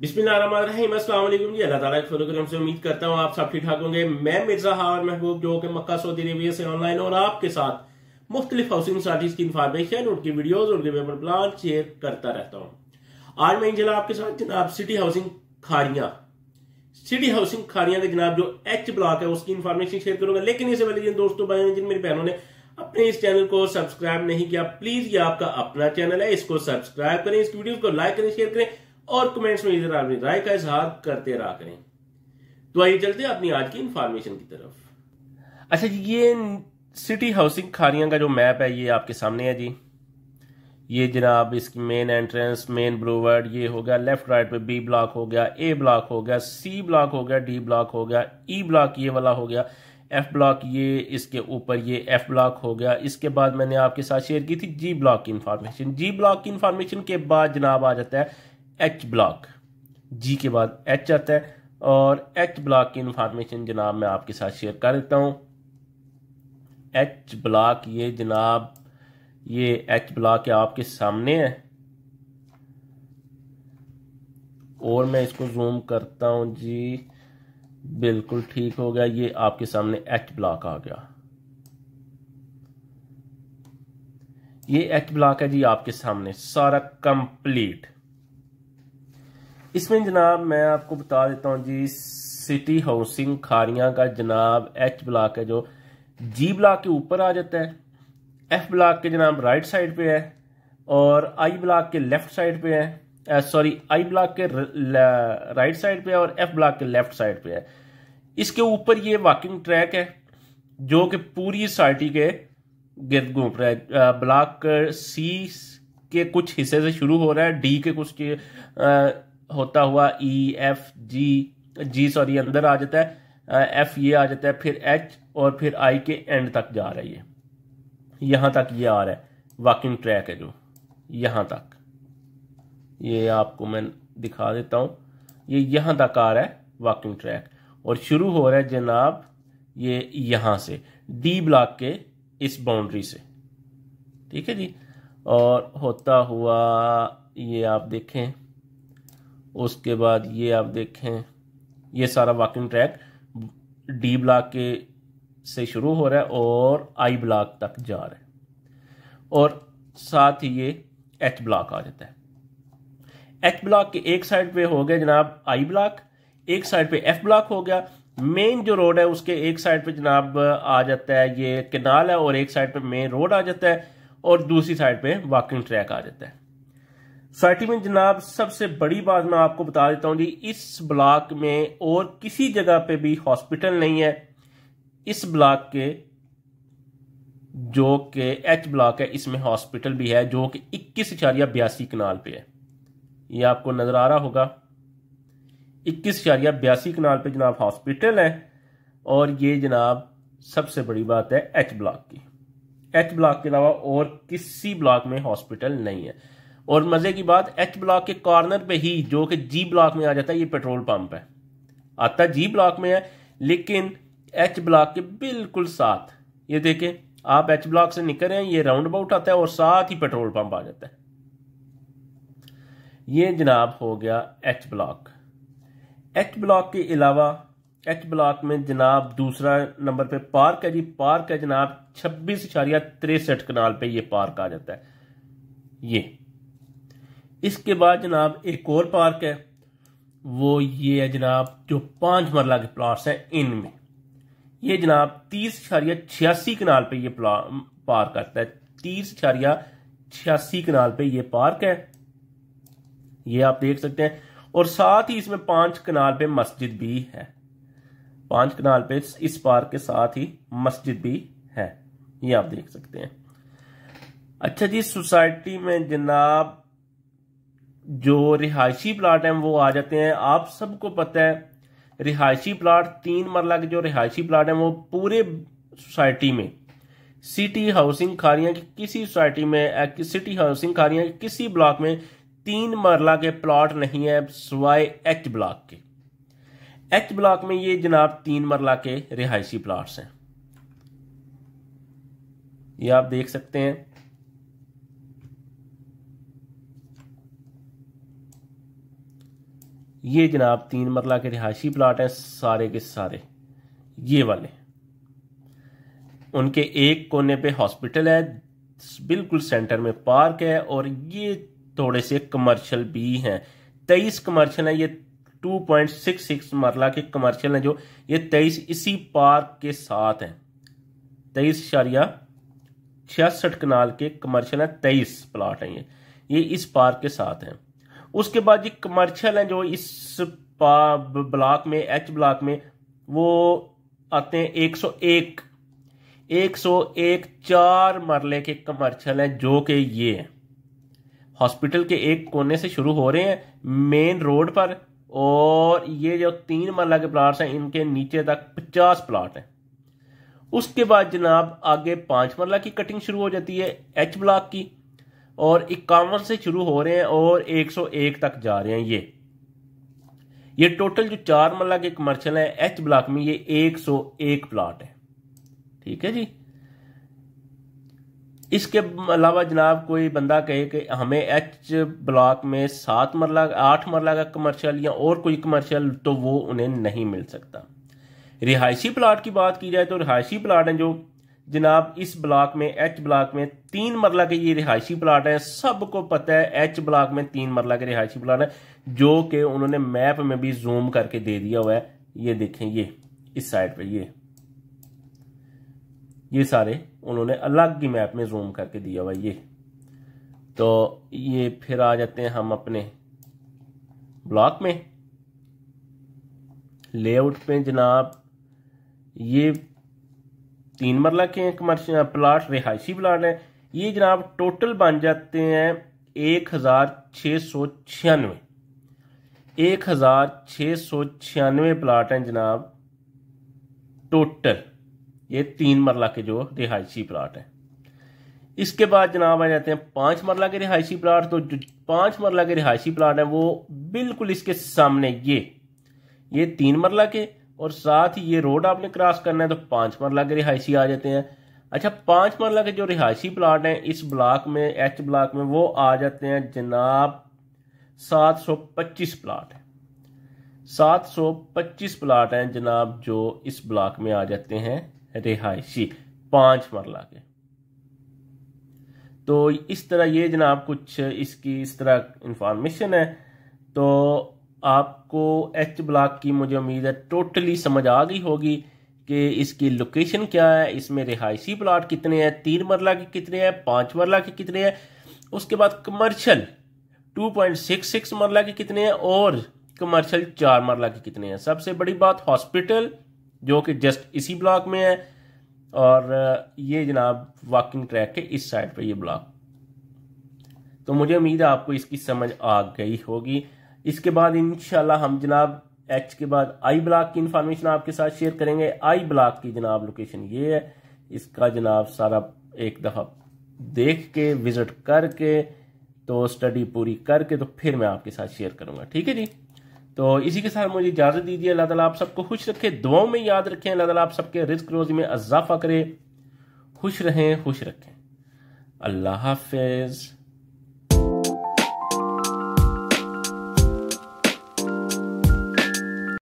बिस्मिल्लाम जी अल्लाह ताला से उम्मीद करता हूँ आप सब ठीक ठाक होंगे मैं मिर्जा हार महबूब जो कि मक्का सऊदी अरेबिया से ऑनलाइन और आपके साथ मुख्तलिफ हाउसिंग सर्टिस की इन्फॉर्मेशन उनकी वीडियोज उनके पेपर प्लान शेयर करता रहता हूँ आज मैं इंजला आपके साथ जनाब city housing Kharian city housing Kharian के जनाब जो एच ब्लॉक है उसकी इन्फॉर्मेशन शेयर करूंगा लेकिन इससे पहले जिन दोस्तों बने जिन मेरी बहनों ने अपने इस चैनल को सब्सक्राइब नहीं किया प्लीज ये आपका अपना चैनल है इसको सब्सक्राइब करें इस वीडियो को लाइक करें शेयर करें और कमेंट्स में इधर अपनी राय का इजहार करते रहा करें तो आइए चलते हैं अपनी आज की इंफॉर्मेशन की तरफ अच्छा जी ये सिटी हाउसिंग खारियां का जो मैप है ये आपके सामने है जी ये जनाब इसकी मेन एंट्रेंस मेन ब्रोवर्ड ये हो गया लेफ्ट राइट पे बी ब्लॉक हो गया ए ब्लॉक हो गया सी ब्लॉक हो गया डी ब्लॉक हो गया ई e ब्लॉक ये वाला हो गया एफ ब्लॉक ये इसके ऊपर ये एफ ब्लॉक हो गया इसके बाद मैंने आपके साथ शेयर की थी जी ब्लॉक की इन्फॉर्मेशन जी ब्लॉक की इन्फॉर्मेशन के बाद जनाब आ जाता है एच ब्लॉक जी के बाद एच आता है और एच ब्लॉक की इंफॉर्मेशन जनाब मैं आपके साथ शेयर कर देता हूं एच ब्लॉक ये जनाब ये एच ब्लॉक आपके सामने है और मैं इसको जूम करता हूं जी बिल्कुल ठीक हो गया ये आपके सामने एच ब्लॉक आ गया ये एच ब्लॉक है जी आपके सामने सारा कंप्लीट इसमें जनाब मैं आपको बता देता हूँ जी सिटी हाउसिंग खारियां का जनाब एच ब्लॉक है जो जी ब्लॉक के ऊपर आ जाता है एफ ब्लॉक के जनाब राइट साइड पे है और आई ब्लॉक के लेफ्ट साइड पे है सॉरी आई ब्लॉक के राइट साइड पे है और एफ ब्लॉक के लेफ्ट साइड पे है इसके ऊपर ये वॉकिंग ट्रैक है जो कि पूरी सोसाइटी के गिर्द घूम रहा है ब्लॉक सी के कुछ हिस्से से शुरू हो रहा है डी के कुछ होता हुआ ई एफ जी जी सॉरी अंदर आ जाता है एफ ये आ जाता है फिर एच और फिर आई के एंड तक जा रहा है ये यहां तक ये आ रहा है वॉकिंग ट्रैक है जो यहां तक ये आपको मैं दिखा देता हूं ये यहां तक आ रहा है वॉकिंग ट्रैक और शुरू हो रहा है जनाब ये यहां से डी ब्लॉक के इस बाउंड्री से ठीक है जी और होता हुआ ये आप देखें उसके बाद ये आप देखें ये सारा वॉकिंग ट्रैक डी ब्लॉक के से शुरू हो रहा है और आई ब्लॉक तक जा रहा है और साथ ही ये एच ब्लॉक आ जाता है एच ब्लॉक के एक साइड पे हो गया जनाब आई ब्लॉक एक साइड पे एफ ब्लॉक हो गया मेन जो रोड है उसके एक साइड पे जनाब आ जाता है ये किनाल है और एक साइड पे मेन रोड आ जाता है और दूसरी साइड पे वॉकिंग ट्रैक आ जाता है सोसाइटी में जनाब सबसे बड़ी बात मैं आपको बता देता हूँ जी इस ब्लॉक में और किसी जगह पे भी हॉस्पिटल नहीं है इस ब्लॉक के जो कि एच ब्लॉक है इसमें हॉस्पिटल भी है जो कि इक्कीस इशारिया बयासी कनाल पे है ये आपको नज़र आ रहा होगा इक्कीस इशारिया बयासी कनाल पे जनाब हॉस्पिटल है और ये जनाब सबसे बड़ी बात है एच ब्लॉक की एच ब्लॉक के अलावा और किसी ब्लॉक में हॉस्पिटल नहीं है और मज़े की बात एच ब्लॉक के कॉर्नर पे ही जो कि जी ब्लॉक में आ जाता है ये पेट्रोल पंप है आता जी ब्लॉक में है लेकिन एच ब्लॉक के बिल्कुल साथ ये देखें आप एच ब्लॉक से निकल रहे हैं ये राउंड अबाउट आता है और साथ ही पेट्रोल पंप आ जाता है ये जनाब हो गया एच ब्लॉक एच ब्लॉक के अलावा एच ब्लॉक में जनाब दूसरा नंबर पे पार्क है जी पार्क है जनाब छब्बीस इशारिया तिरसठ कनाल पे ये पार्क आ जाता है ये इसके बाद जनाब एक और पार्क है वो ये है जनाब जो पांच मरला के प्लाट्स हैं इनमें ये जनाब तीस इशारिया छियासी कनाल पे ये पार्क आता है तीस इशारिया छियासी कनाल पे ये पार्क है ये आप देख सकते हैं और साथ ही इसमें पांच कनाल पे मस्जिद भी है पांच कनाल पे इस पार्क के साथ ही मस्जिद भी है ये आप देख सकते हैं अच्छा जी सोसाइटी में जनाब जो रिहायशी प्लाट हैं वो आ जाते हैं आप सबको पता है रिहायशी प्लाट तीन मरला के जो रिहायशी प्लाट हैं वो पूरे सोसाइटी में सिटी हाउसिंग खारियां की किसी सोसाइटी में सिटी हाउसिंग खारियां किसी ब्लॉक में तीन मरला के प्लाट नहीं है सिवाय एच ब्लॉक के एच ब्लॉक में ये जनाब तीन मरला के रिहायशी प्लाट्स हैं ये आप देख सकते हैं ये जनाब तीन मरला के रिहायशी प्लाट हैं सारे के सारे ये वाले उनके एक कोने पे हॉस्पिटल है बिल्कुल सेंटर में पार्क है और ये थोड़े से कमर्शियल भी हैं तेईस कमर्शियल हैं ये 2.66 मरला के कमर्शियल हैं जो ये तेईस इसी पार्क के साथ हैं तेईस शारिया छियासठ कनाल के कमर्शियल हैं तेईस प्लाट हैं ये ये इस पार्क के साथ हैं उसके बाद जी कमर्शियल हैं जो इस ब्लॉक में एच ब्लॉक में वो आते हैं 101 101 चार मरले के कमर्शियल हैं जो कि ये हॉस्पिटल के एक कोने से शुरू हो रहे हैं मेन रोड पर और ये जो तीन मरला के प्लाट्स हैं इनके नीचे तक 50 प्लाट हैं उसके बाद जनाब आगे पांच मरला की कटिंग शुरू हो जाती है एच ब्लॉक की और इक्यावन से शुरू हो रहे हैं और 101 तक जा रहे हैं ये ये टोटल जो चार मल्ला के कमर्शियल है एच ब्लॉक में ये 101 प्लाट है ठीक है जी इसके अलावा जनाब कोई बंदा कहे कि हमें एच ब्लॉक में सात मरला आठ मरला का कमर्शियल या और कोई कमर्शियल तो वो उन्हें नहीं मिल सकता रिहायशी प्लाट की बात की जाए तो रिहायशी प्लाट हैं जो जनाब इस ब्लॉक में एच ब्लॉक में तीन मरला के ये रिहायशी प्लाट है सबको पता है एच ब्लॉक में तीन मरला के रिहायशी प्लाट है जो कि उन्होंने मैप में भी जूम करके दे दिया हुआ है ये देखें ये इस साइड पर ये ये सारे उन्होंने अलग की मैप में जूम करके दिया हुआ ये तो ये फिर आ जाते हैं हम अपने ब्लॉक में लेआउट में जनाब ये तीन मरला के हैं कमर्शियल प्लाट रिहायशी प्लाट हैं ये जनाब टोटल बन जाते हैं एक हज़ार छः सौ छियानवे एक हज़ार छः सौ छियानवे प्लाट हैं जनाब टोटल ये तीन मरला के जो रिहायशी प्लाट हैं इसके बाद जनाब आ जाते हैं पांच मरला के रिहायशी प्लाट तो जो पांच मरला के रिहायशी प्लाट हैं वो बिल्कुल इसके सामने ये ये तीन मरला के और साथ ही ये रोड आपने क्रॉस करना है तो पांच मरला के रिहायशी आ जाते हैं अच्छा पांच मरला के जो रिहायशी प्लाट हैं इस ब्लाक में एच ब्लॉक में वो आ जाते हैं जनाब सात पच्चीस प्लाट हैं सात पच्चीस प्लाट हैं जनाब जो इस ब्लाक में आ जाते हैं रिहायशी पांच मरला के तो इस तरह ये जनाब कुछ इसकी इस तरह इंफॉर्मेशन है तो आपको एच ब्लॉक की मुझे उम्मीद है टोटली समझ आ गई होगी कि इसकी लोकेशन क्या है इसमें रिहायशी प्लाट कितने हैं तीन मरला के कितने हैं पांच मरला के कितने हैं उसके बाद कमर्शल 2.66 मरला के कितने हैं और कमर्शल चार मरला के कितने हैं सबसे बड़ी बात हॉस्पिटल जो कि जस्ट इसी ब्लॉक में है और ये जनाब वॉकिंग ट्रैक के इस साइड पर ये ब्लॉक तो मुझे उम्मीद है आपको इसकी समझ आ गई होगी इसके बाद इन हम जनाब एच के बाद आई ब्लॉक की इन्फॉर्मेशन आपके साथ शेयर करेंगे आई ब्लॉक की जनाब लोकेशन ये है इसका जनाब सारा एक दफ़ा देख के विजिट करके तो स्टडी पूरी करके तो फिर मैं आपके साथ शेयर करूंगा ठीक है जी तो इसी के साथ मुझे इजाज़त दीजिए अल्लाह तला आप सबको खुश रखे दुआओं में याद रखें अल्लाह तला आप सबके रिस्क रोज़ी में इजाफा करे खुश रहें खुश रखें अल्लाह हाफिज़